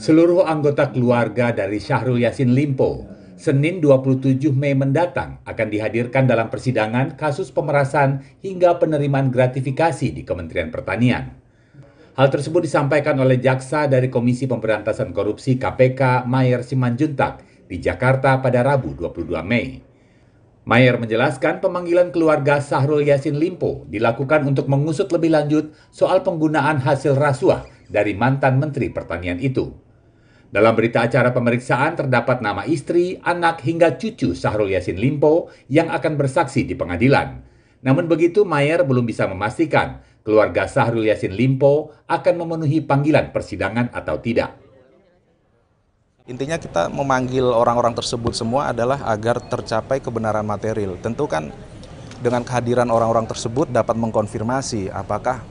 Seluruh anggota keluarga dari Syahrul Yasin Limpo, Senin 27 Mei mendatang akan dihadirkan dalam persidangan kasus pemerasan hingga penerimaan gratifikasi di Kementerian Pertanian. Hal tersebut disampaikan oleh jaksa dari Komisi Pemberantasan Korupsi KPK Mayer Simanjuntak di Jakarta pada Rabu 22 Mei. Mayer menjelaskan pemanggilan keluarga Sahrul Yasin Limpo dilakukan untuk mengusut lebih lanjut soal penggunaan hasil rasuah dari mantan Menteri Pertanian itu. Dalam berita acara pemeriksaan terdapat nama istri, anak, hingga cucu Syahrul Yasin Limpo yang akan bersaksi di pengadilan. Namun begitu, Mayer belum bisa memastikan keluarga Syahrul Yasin Limpo akan memenuhi panggilan persidangan atau tidak. Intinya kita memanggil orang-orang tersebut semua adalah agar tercapai kebenaran material. Tentu kan dengan kehadiran orang-orang tersebut dapat mengkonfirmasi apakah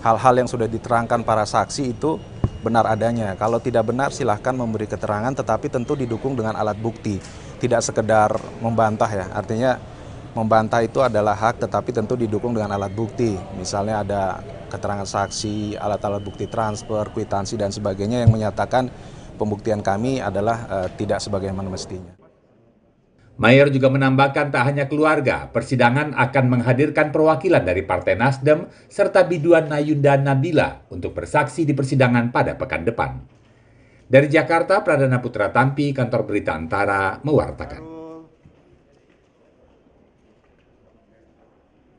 hal-hal yang sudah diterangkan para saksi itu benar adanya. Kalau tidak benar silahkan memberi keterangan tetapi tentu didukung dengan alat bukti. Tidak sekedar membantah ya. Artinya membantah itu adalah hak tetapi tentu didukung dengan alat bukti. Misalnya ada keterangan saksi, alat-alat bukti transfer, kwitansi dan sebagainya yang menyatakan pembuktian kami adalah uh, tidak sebagaimana mestinya. Mayer juga menambahkan tak hanya keluarga, persidangan akan menghadirkan perwakilan dari Partai Nasdem serta biduan Nayunda Nabila untuk bersaksi di persidangan pada pekan depan. Dari Jakarta, Pradana Putra Tampi, Kantor Berita Antara, mewartakan.